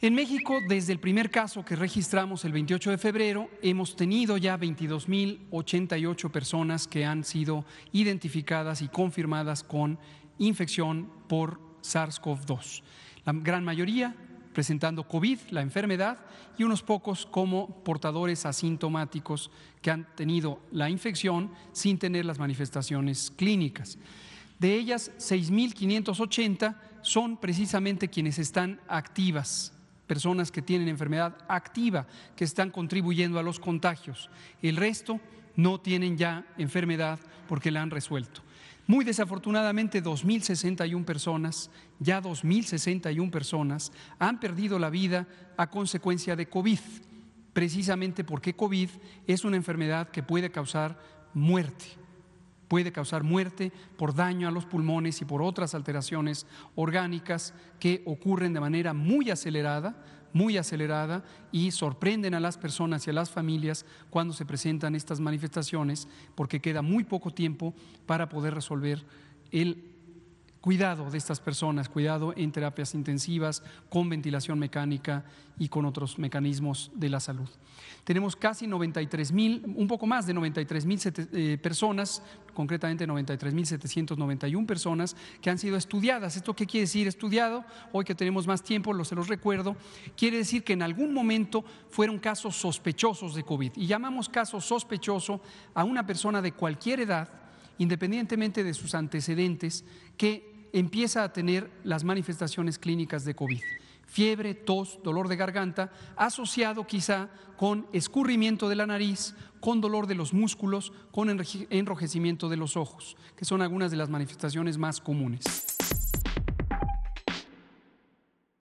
En México, desde el primer caso que registramos el 28 de febrero, hemos tenido ya 22.088 personas que han sido identificadas y confirmadas con infección por SARS-CoV-2. La gran mayoría presentando COVID, la enfermedad, y unos pocos como portadores asintomáticos que han tenido la infección sin tener las manifestaciones clínicas. De ellas, 6.580 son precisamente quienes están activas personas que tienen enfermedad activa que están contribuyendo a los contagios. El resto no tienen ya enfermedad porque la han resuelto. Muy desafortunadamente, 2.061 personas, ya 2.061 personas, han perdido la vida a consecuencia de COVID, precisamente porque COVID es una enfermedad que puede causar muerte puede causar muerte por daño a los pulmones y por otras alteraciones orgánicas que ocurren de manera muy acelerada, muy acelerada y sorprenden a las personas y a las familias cuando se presentan estas manifestaciones porque queda muy poco tiempo para poder resolver el cuidado de estas personas, cuidado en terapias intensivas, con ventilación mecánica y con otros mecanismos de la salud. Tenemos casi 93 mil, un poco más de 93 mil eh, personas, concretamente 93 mil 791 personas que han sido estudiadas. ¿Esto qué quiere decir estudiado? Hoy que tenemos más tiempo, lo, se los recuerdo, quiere decir que en algún momento fueron casos sospechosos de COVID. Y llamamos caso sospechoso a una persona de cualquier edad independientemente de sus antecedentes, que empieza a tener las manifestaciones clínicas de COVID. Fiebre, tos, dolor de garganta, asociado quizá con escurrimiento de la nariz, con dolor de los músculos, con enrojecimiento de los ojos, que son algunas de las manifestaciones más comunes.